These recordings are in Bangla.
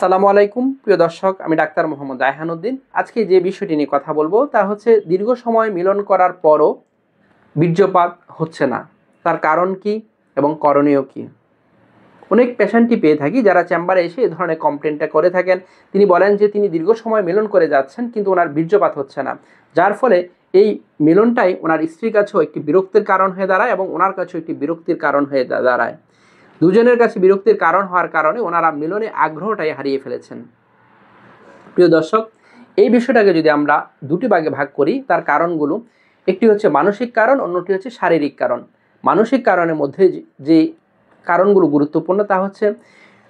আসসালামু আলাইকুম প্রিয় দর্শক আমি ডাক্তার মোহাম্মদ রায়হানুদ্দিন আজকে যে বিষয়টি নিয়ে কথা বলবো তা হচ্ছে দীর্ঘ সময় মিলন করার পরও বীর্যপাত হচ্ছে না তার কারণ কি এবং করণীয় কি অনেক পেশেন্টই পেয়ে থাকি যারা চেম্বারে এসে এ ধরনের কমপ্লেনটা করে থাকেন তিনি বলেন যে তিনি দীর্ঘ সময় মিলন করে যাচ্ছেন কিন্তু ওনার বীর্যপাত হচ্ছে না যার ফলে এই মিলনটাই ওনার স্ত্রীর কাছেও একটি বিরক্তির কারণ হয়ে দাঁড়ায় এবং ওনার কাছেও একটি বিরক্তির কারণ হয়ে দাঁড়ায় দুজনের কাছে বিরক্তির কারণ হওয়ার কারণে ওনারা মিলনে আগ্রহটাই হারিয়ে ফেলেছেন প্রিয় দর্শক এই বিষয়টাকে যদি আমরা দুটি ভাগে ভাগ করি তার কারণগুলো একটি হচ্ছে মানসিক কারণ অন্যটি হচ্ছে শারীরিক কারণ মানসিক কারণের মধ্যে যে কারণগুলো গুরুত্বপূর্ণ তা হচ্ছে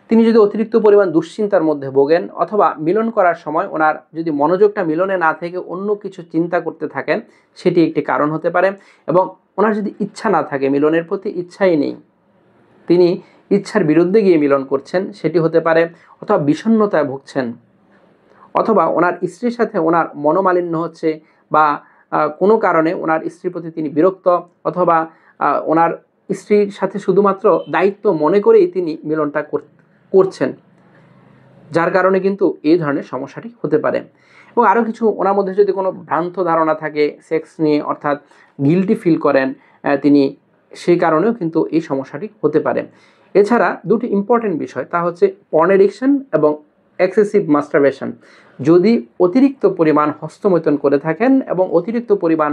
তিনি যদি অতিরিক্ত পরিমাণ দুশ্চিন্তার মধ্যে ভোগেন অথবা মিলন করার সময় ওনার যদি মনোযোগটা মিলনে না থেকে অন্য কিছু চিন্তা করতে থাকেন সেটি একটি কারণ হতে পারে এবং ওনার যদি ইচ্ছা না থাকে মিলনের প্রতি ইচ্ছাই নেই তিনি ইচ্ছার বিরুদ্ধে গিয়ে মিলন করছেন সেটি হতে পারে অথবা বিষণ্নতায় ভুগছেন অথবা ওনার স্ত্রীর সাথে ওনার মনোমালিন্য হচ্ছে বা কোনো কারণে ওনার স্ত্রীর প্রতি তিনি বিরক্ত অথবা ওনার স্ত্রীর সাথে শুধুমাত্র দায়িত্ব মনে করেই তিনি মিলনটা করছেন যার কারণে কিন্তু এই ধরনের সমস্যাটি হতে পারে এবং আরও কিছু ওনার মধ্যে যদি কোনো ভ্রান্ত ধারণা থাকে সেক্স নিয়ে অর্থাৎ গিলটি ফিল করেন তিনি সেই কারণেও কিন্তু এই সমস্যাটি হতে পারে এছাড়া দুটি ইম্পর্টেন্ট বিষয় তা হচ্ছে পর্ন এডিকশন এবং এক্সেসিভ মাস্টারবেশন যদি অতিরিক্ত পরিমাণ হস্তমৈতন করে থাকেন এবং অতিরিক্ত পরিমাণ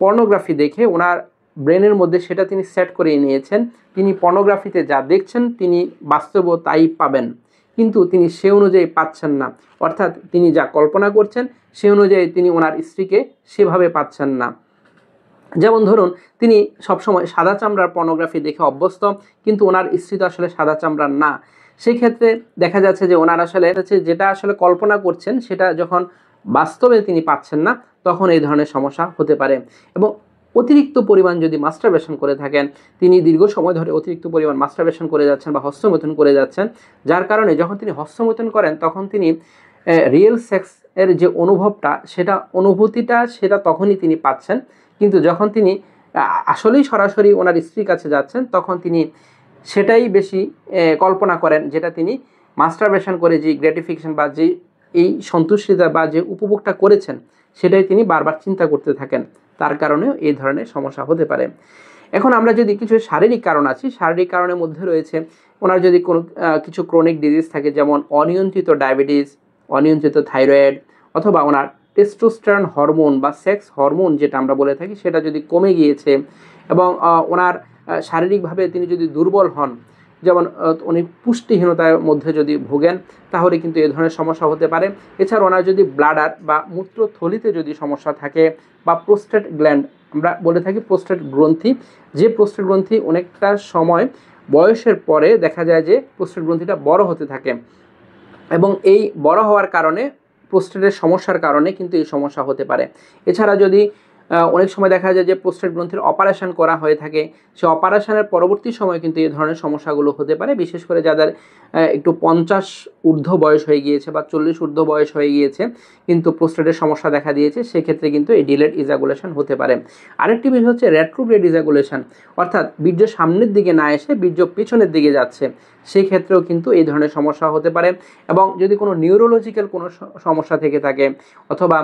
পর্নোগ্রাফি দেখে ওনার ব্রেনের মধ্যে সেটা তিনি সেট করে নিয়েছেন তিনি পর্নোগ্রাফিতে যা দেখছেন তিনি বাস্তব তাই পাবেন কিন্তু তিনি সে অনুযায়ী পাচ্ছেন না অর্থাৎ তিনি যা কল্পনা করছেন সে অনুযায়ী তিনি ওনার স্ত্রীকে সেভাবে পাচ্ছেন না যেমন ধরুন তিনি সবসময় সাদা চামড়ার পর্নোগ্রাফি দেখে অভ্যস্ত কিন্তু ওনার স্ত্রী তো আসলে সাদা চামড়ার না সেক্ষেত্রে দেখা যাচ্ছে যে ওনার আসলে হচ্ছে যেটা আসলে কল্পনা করছেন সেটা যখন বাস্তবে তিনি পাচ্ছেন না তখন এই ধরনের সমস্যা হতে পারে এবং অতিরিক্ত পরিমাণ যদি মাস্টারবেশন করে থাকেন তিনি দীর্ঘ সময় ধরে অতিরিক্ত পরিমাণ মাস্টারবেশন করে যাচ্ছেন বা হস্তমৈথুন করে যাচ্ছেন যার কারণে যখন তিনি হস্তমৈথুন করেন তখন তিনি রিয়েল সেক্স এর যে অনুভবটা সেটা অনুভূতিটা সেটা তখনই তিনি পাচ্ছেন কিন্তু যখন তিনি আসলেই সরাসরি ওনার স্ত্রীর কাছে যাচ্ছেন তখন তিনি সেটাই বেশি কল্পনা করেন যেটা তিনি মাস্টারবেশন করে যে গ্র্যাটিফিকেশন বা যে এই সন্তুষ্টিতা বা যে উপভোগটা করেছেন সেটাই তিনি বারবার চিন্তা করতে থাকেন তার কারণেও এই ধরনের সমস্যা হতে পারে এখন আমরা যদি কিছু শারীরিক কারণ আছি শারীরিক কারণের মধ্যে রয়েছে ওনার যদি কোনো কিছু ক্রনিক ডিজিজ থাকে যেমন অনিয়ন্ত্রিত ডায়াবেটিস অনিয়ন্ত্রিত থাইরয়েড অথবা ওনার টেস্টোস্টেরন হরমোন বা সেক্স হরমোন যেটা আমরা বলে থাকি সেটা যদি কমে গিয়েছে এবং ওনার শারীরিকভাবে তিনি যদি দুর্বল হন যেমন উনি পুষ্টিহীনতার মধ্যে যদি ভোগেন তাহলে কিন্তু এ ধরনের সমস্যা হতে পারে এছাড়া ওনার যদি ব্লাডার বা মূত্রথলিতে যদি সমস্যা থাকে বা প্রোস্টেট গ্ল্যান্ড আমরা বলে থাকি প্রোস্টেট গ্রন্থি যে প্রোস্টেট গ্রন্থি অনেকটা সময় বয়সের পরে দেখা যায় যে প্রোস্টেট গ্রন্থিটা বড় হতে থাকে এবং এই বড় হওয়ার কারণে প্রোস্টেটের সমস্যার কারণে কিন্তু এই সমস্যা হতে পারে এছাড়া যদি অনেক সময় দেখা যায় যে প্রোস্টেট গ্রন্থের অপারেশন করা হয়ে থাকে সে অপারেশানের পরবর্তী সময় কিন্তু এই ধরনের সমস্যাগুলো হতে পারে বিশেষ করে যাদের একটু পঞ্চাশ ঊর্ধ্ব বয়স হয়ে গিয়েছে বা চল্লিশ ঊর্ধ্ব বয়স হয়ে গিয়েছে কিন্তু প্রোস্টেটের সমস্যা দেখা দিয়েছে সেক্ষেত্রে কিন্তু এই ডিলেট ইজাগুলেশান হতে পারে আরেকটি বিষয় হচ্ছে রেট্রোগ্রেড ইজাগুলেশান অর্থাৎ বীর্য সামনের দিকে না এসে বীর্য পিছনের দিকে যাচ্ছে সেই ক্ষেত্রেও কিন্তু এই ধরনের সমস্যা হতে পারে এবং যদি কোনো নিউরোলজিক্যাল কোনো সমস্যা থেকে থাকে অথবা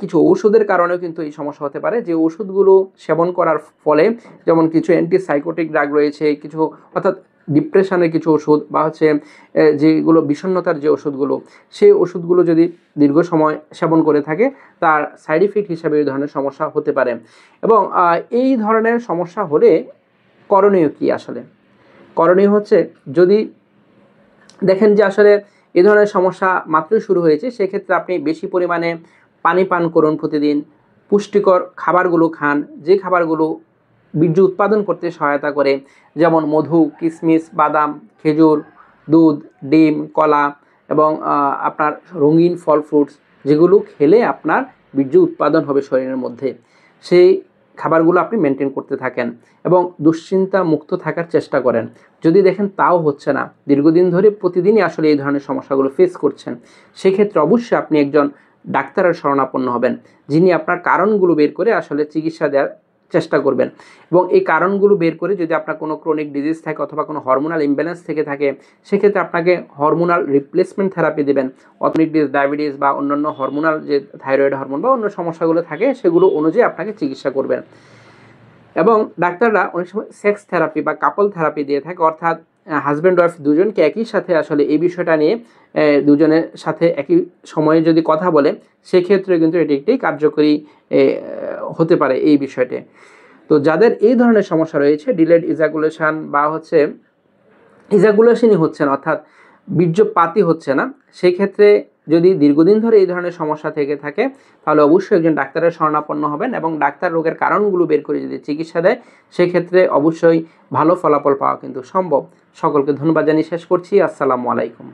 কিছু ওষুধের কারণেও কিন্তু এই সমস্যা হতে পারে যে ওষুধগুলো সেবন করার ফলে যেমন কিছু অ্যান্টিসাইকোটিক ড্রাগ রয়েছে কিছু অর্থাৎ ডিপ্রেশনের কিছু ওষুধ বা হচ্ছে যেগুলো বিষণ্নতার যে ওষুধগুলো সেই ওষুধগুলো যদি দীর্ঘ সময় সেবন করে থাকে তার সাইড ইফেক্ট হিসাবে এই ধরনের সমস্যা হতে পারে এবং এই ধরনের সমস্যা হলে করণীয় কী আসলে করণীয় হচ্ছে যদি দেখেন যে আসলে এ ধরনের সমস্যা মাত্রই শুরু হয়েছে সেক্ষেত্রে আপনি বেশি পরিমাণে পানি পান করুন প্রতিদিন পুষ্টিকর খাবারগুলো খান যে খাবারগুলো বীর্য উৎপাদন করতে সহায়তা করে যেমন মধু কিশমিশ বাদাম খেজুর দুধ ডিম কলা এবং আপনার রঙিন ফল ফ্রুটস যেগুলো খেলে আপনার বীর্য উৎপাদন হবে শরীরের মধ্যে সেই খাবারগুলো আপনি মেনটেন করতে থাকেন এবং দুশ্চিন্তা মুক্ত থাকার চেষ্টা করেন যদি দেখেন তাও হচ্ছে না দীর্ঘদিন ধরে প্রতিদিনই আসলে এই ধরনের সমস্যাগুলো ফেস করছেন সেক্ষেত্রে অবশ্যই আপনি একজন ডাক্তারের শরণাপন্ন হবেন যিনি আপনার কারণগুলো বের করে আসলে চিকিৎসা দেওয়ার চেষ্টা করবেন এবং এই কারণগুলো বের করে যদি আপনার কোনো ক্রনিক ডিজিজ থাকে অথবা কোনো হরমোনাল ইমব্যালেন্স থেকে থাকে সেক্ষেত্রে আপনাকে হরমোনাল রিপ্লেসমেন্ট থেরাপি দেবেন অথনিক ডিজ ডায়াবেটিস বা অন্যান্য হরমোনাল যে থাইরয়েড হরমোন বা অন্য সমস্যাগুলো থাকে সেগুলো অনুযায়ী আপনাকে চিকিৎসা করবেন এবং ডাক্তাররা অনেক সময় সেক্স থেরাপি বা কাপল থেরাপি দিয়ে থাকে অর্থাৎ হাজব্যান্ড ওয়াইফ দুজনকে একই সাথে আসলে এই বিষয়টা নিয়ে দুজনের সাথে একই সময়ে যদি কথা বলে সেক্ষেত্রে কিন্তু এটি একটি কার্যকরী হতে পারে এই বিষয়টি তো যাদের এই ধরনের সমস্যা রয়েছে ডিলেড ইজাগুলেশান বা হচ্ছে ইজাগুলেশানই হচ্ছে না অর্থাৎ বীর্যপাতি হচ্ছে না সেই ক্ষেত্রে যদি দীর্ঘদিন ধরে এই ধরনের সমস্যা থেকে থাকে তাহলে অবশ্যই একজন ডাক্তারের শরণাপন্ন হবেন এবং ডাক্তার রোগের কারণগুলো বের করে যদি চিকিৎসা দেয় সেক্ষেত্রে অবশ্যই ভালো ফলাফল পাওয়া কিন্তু সম্ভব সকলকে ধন্যবাদ জানিয়ে শেষ করছি আসসালামু আলাইকুম